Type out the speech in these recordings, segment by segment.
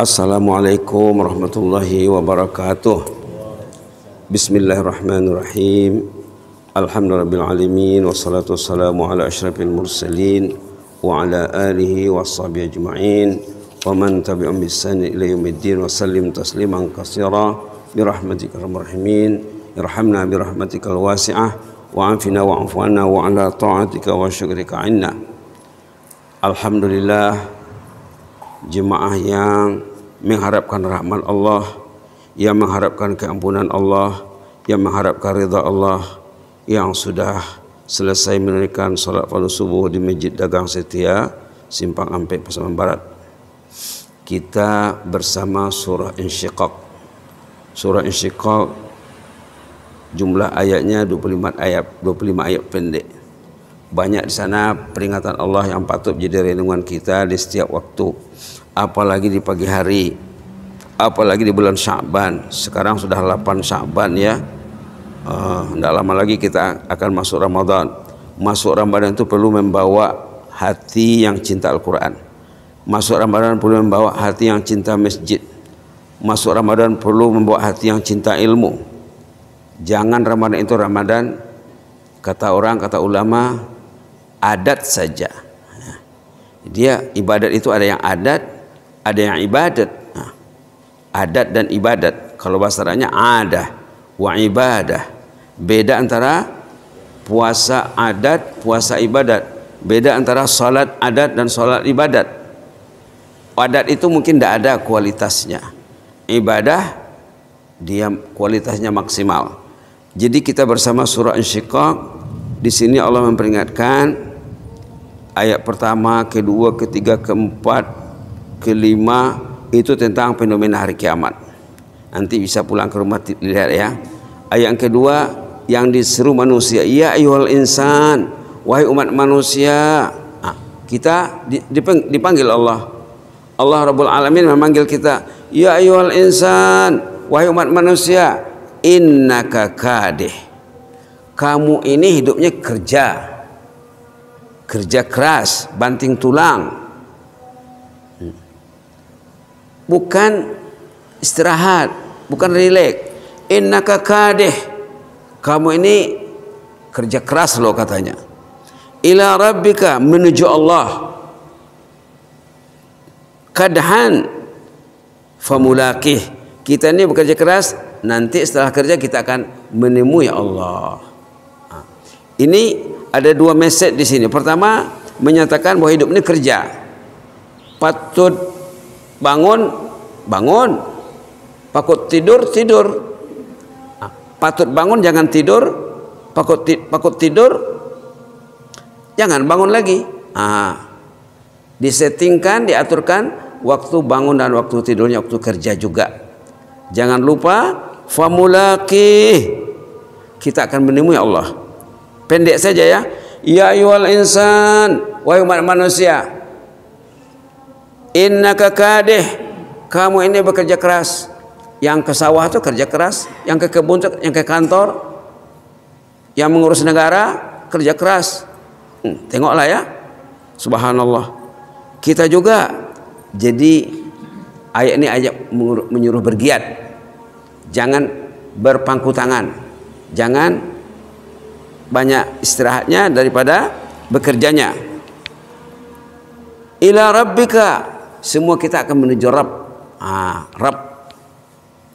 Assalamualaikum warahmatullahi wabarakatuh Bismillahirrahmanirrahim Alhamdulillahirrahmanirrahim Wassalatu wassalamu ala ashrafil mursalin Wa ala alihi wa sahbihi ajma'in Wa man tabi'um bisani ila Wa salim tasliman kasira Birahmatika rahimin Irhamna birahmatika alwasi'ah Wa anfina wa anfuana wa ala ta'atika wa syukrika inna Alhamdulillah Jemaah yang mengharapkan rahmat Allah, yang mengharapkan keampunan Allah, yang mengharapkan rida Allah yang sudah selesai menunaikan salat fardu subuh di Masjid Dagang Setia, Simpang Ampek Pasaman Barat. Kita bersama surah Insyiqaq. Surah Insyiqaq jumlah ayatnya 25 ayat, 25 ayat pendek. Banyak di sana peringatan Allah yang patut menjadi renungan kita di setiap waktu apalagi di pagi hari apalagi di bulan Syaban sekarang sudah 8 Syaban ya tidak eh, uh, lama lagi kita akan masuk Ramadan masuk Ramadan itu perlu membawa hati yang cinta Al-Quran masuk Ramadan perlu membawa hati yang cinta masjid masuk Ramadan perlu membawa hati yang cinta ilmu jangan Ramadan itu Ramadan kata orang kata ulama adat saja dia ibadat itu ada yang adat ada yang ibadat nah, adat dan ibadat kalau bahasa ada wa ibadah beda antara puasa adat puasa ibadat beda antara salat adat dan salat ibadat adat itu mungkin tidak ada kualitasnya ibadah dia kualitasnya maksimal jadi kita bersama surah Insyiqaq di sini Allah memperingatkan ayat pertama, kedua, ketiga, keempat, kelima itu tentang fenomena hari kiamat. Nanti bisa pulang ke rumah dilihat ya. Ayat ah, yang kedua yang diseru manusia, ya ayuhal insan, wahai umat manusia. Nah, kita dipanggil Allah. Allah Rabbul Alamin memanggil kita, ya ayuhal insan, wahai umat manusia, innaka kadih. Kamu ini hidupnya kerja. Kerja keras, banting tulang, bukan istirahat, bukan rileks. Innaka kadeh. Kamu ini kerja keras loh katanya. Ila rabbika menuju Allah. Kadhan famulakih. Kita ini bekerja keras, nanti setelah kerja kita akan menemui Allah. Ini ada dua message di sini. Pertama, menyatakan bahwa hidup ini kerja. Patut bangun bangun pakut tidur tidur nah, patut bangun jangan tidur pakut pakut tidur jangan bangun lagi ah disettingkan diaturkan waktu bangun dan waktu tidurnya waktu kerja juga jangan lupa famulaki kita akan menemui Allah pendek saja ya ya ayuhal insan wahai manusia innaka kadeh kamu ini bekerja keras yang ke sawah itu kerja keras yang ke kebun itu, yang ke kantor yang mengurus negara kerja keras hmm, tengoklah ya subhanallah kita juga jadi ayat ini ayat menyuruh bergiat jangan berpangku tangan jangan banyak istirahatnya daripada bekerjanya ila rabbika semua kita akan menuju Rab. Ah, Rab.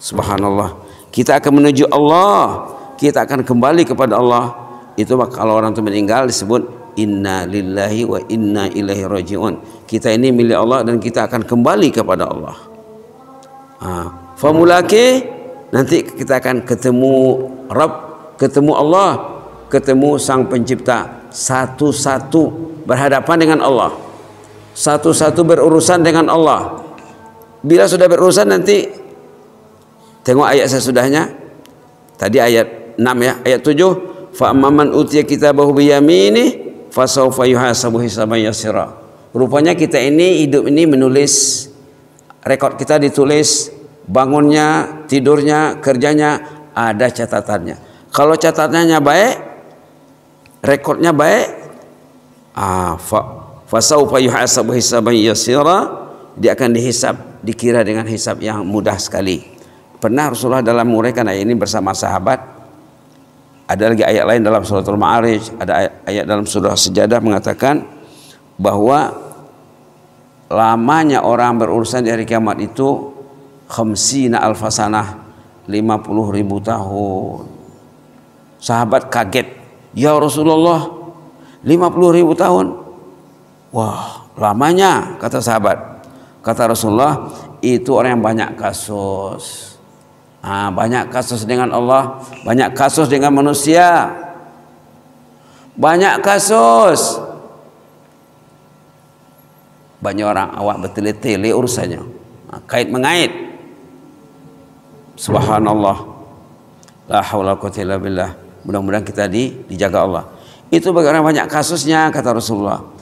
Subhanallah. Kita akan menuju Allah. Kita akan kembali kepada Allah. Itu kalau orang itu meninggal disebut inna lillahi wa inna ilaihi rajiun. Kita ini milik Allah dan kita akan kembali kepada Allah. Ah, famulaki nanti kita akan ketemu Rab, ketemu Allah, ketemu Sang Pencipta satu-satu berhadapan dengan Allah satu-satu berurusan dengan Allah. Bila sudah berurusan nanti tengok ayat sesudahnya. Tadi ayat 6 ya, ayat 7, fa amman utiya kitabahu bi yamini fasawfa yuhasabu hisaban yasira. Rupanya kita ini hidup ini menulis rekod kita ditulis bangunnya, tidurnya, kerjanya ada catatannya. Kalau catatannya baik, rekodnya baik, ah, fasaufa yuhasabu hisaban yasira dia akan dihisab dikira dengan hisab yang mudah sekali pernah Rasulullah dalam menguraikan nah ayat ini bersama sahabat ada lagi ayat lain dalam surah al ma'arij ada ayat, ayat dalam surah sejadah mengatakan bahwa lamanya orang berurusan di hari kiamat itu khamsina alfasanah 50 ribu tahun sahabat kaget ya Rasulullah 50 ribu tahun Wah, lamanya kata sahabat. Kata Rasulullah, itu orang yang banyak kasus. Nah, banyak kasus dengan Allah, banyak kasus dengan manusia. Banyak kasus. Banyak orang awak bertele-tele urusannya. Nah, kait mengait. Subhanallah. La haula quwwata illa billah. Mudah-mudahan kita di, dijaga Allah. Itu bagaimana banyak kasusnya kata Rasulullah.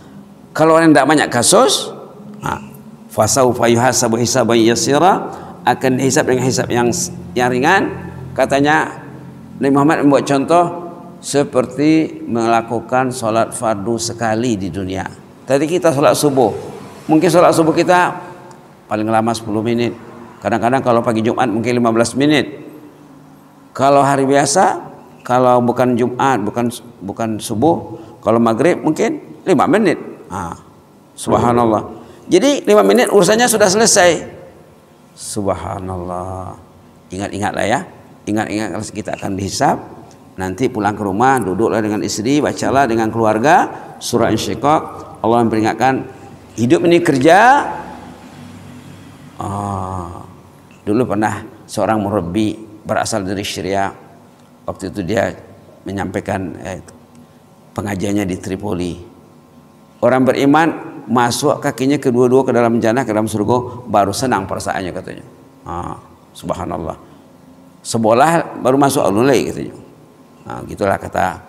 Kalau orang tidak banyak kasus, fasau fayuhasabu hisaban yasira akan dihisap dengan hisap yang yang ringan. Katanya Nabi Muhammad membuat contoh seperti melakukan sholat fardu sekali di dunia. Tadi kita sholat subuh, mungkin sholat subuh kita paling lama 10 menit. Kadang-kadang kalau pagi Jumat mungkin 15 menit. Kalau hari biasa, kalau bukan Jumat, bukan bukan subuh, kalau maghrib mungkin 5 menit Ah, subhanallah. Jadi lima menit urusannya sudah selesai. Subhanallah. Ingat-ingatlah ya. Ingat-ingat kalau kita akan dihisap. Nanti pulang ke rumah, duduklah dengan istri, bacalah dengan keluarga surah Insyikok. Allah memperingatkan hidup ini kerja. Oh, dulu pernah seorang murabi berasal dari Syria. Waktu itu dia menyampaikan eh, pengajiannya di Tripoli Orang beriman masuk kakinya kedua-dua ke dalam jannah, ke dalam surga, baru senang perasaannya katanya. Ah, subhanallah. Sebelah baru masuk alulai katanya. Nah, gitulah kata.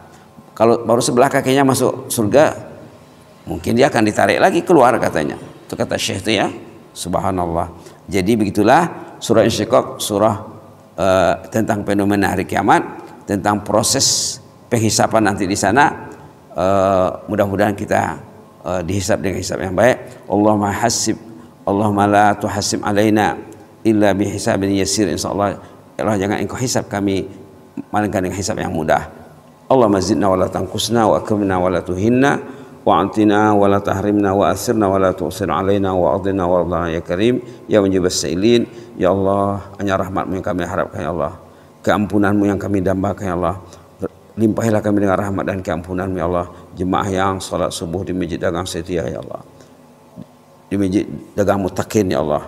Kalau baru sebelah kakinya masuk surga, mungkin dia akan ditarik lagi keluar katanya. Itu kata Syekh itu ya. Subhanallah. Jadi begitulah surah insyikok surah uh, tentang fenomena hari kiamat, tentang proses penghisapan nanti di sana. Uh, mudah-mudahan kita uh, ah, dihisap dengan hisap yang baik Allahumma hasib Allahumma la tuhasib alaina illa bihisabin yasir insyaallah Allah jangan engkau hisap kami malangkan dengan hisap yang mudah Allah mazidna wa la tangkusna wa akrimna wa la tuhinna wa antina wa la tahrimna wa asirna wa la tuusir alaina wa adina wa Allah ya karim ya menjibat sa'ilin ya Allah hanya rahmatmu yang kami harapkan ya Allah keampunanmu yang kami dambakan ya Allah limpahilah kami dengan rahmat dan keampunan ya Allah jemaah yang salat subuh di masjid dagang setia ya Allah di masjid dagang mutakin ya Allah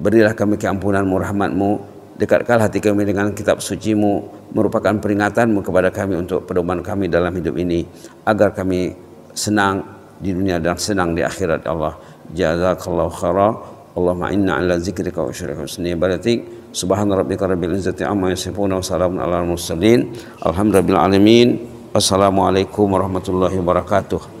berilah kami keampunan rahmatmu dekatkan hati kami dengan kitab sucimu merupakan peringatanmu kepada kami untuk pedoman kami dalam hidup ini agar kami senang di dunia dan senang di akhirat ya Allah jazakallahu khairan Allahumma inna ala zikrika wa syurga husni baratik Subhanarabbika rabbil izzati amma yasifun wa salamun alal mursalin. Alhamdulillahi alamin. Wassalamualaikum warahmatullahi wabarakatuh.